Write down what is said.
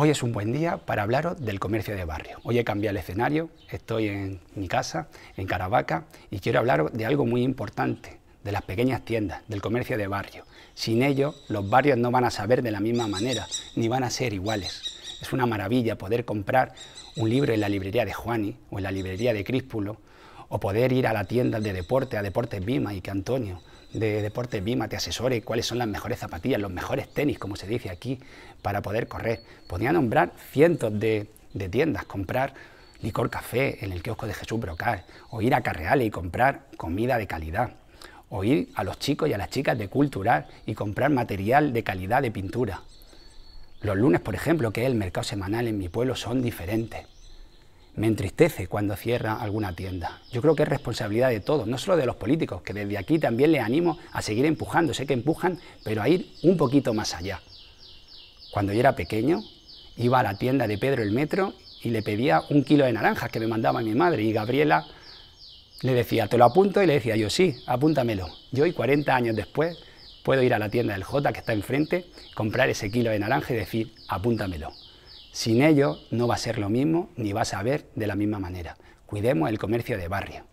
Hoy es un buen día para hablaros del comercio de barrio. Hoy he cambiado el escenario, estoy en mi casa, en Caravaca, y quiero hablaros de algo muy importante, de las pequeñas tiendas, del comercio de barrio. Sin ello los barrios no van a saber de la misma manera, ni van a ser iguales. Es una maravilla poder comprar un libro en la librería de Juani o en la librería de Críspulo o poder ir a la tienda de deporte, a Deportes Vima... y que Antonio de Deportes Vima, te asesore cuáles son las mejores zapatillas, los mejores tenis, como se dice aquí, para poder correr. Podría nombrar cientos de, tiendas, comprar licor café en el kiosco de Jesús Brocal, o ir a Carreales y comprar comida de calidad, o ir a los chicos y a las chicas de Cultural y comprar material de calidad de pintura. Los lunes, por ejemplo, que es el mercado semanal en mi pueblo, son diferentes me entristece cuando cierra alguna tienda. Yo creo que es responsabilidad de todos, no solo de los políticos, que desde aquí también les animo a seguir empujando. Sé que empujan, pero a ir un poquito más allá. Cuando yo era pequeño, iba a la tienda de Pedro el Metro y le pedía un kilo de naranjas que me mandaba mi madre y Gabriela le decía, te lo apunto y le decía yo, sí, apúntamelo. Yo hoy, 40 años después puedo ir a la tienda del J que está enfrente, comprar ese kilo de naranja y decir, apúntamelo. Sin ello, no va a ser lo mismo ni va a saber de la misma manera. Cuidemos el comercio de barrio.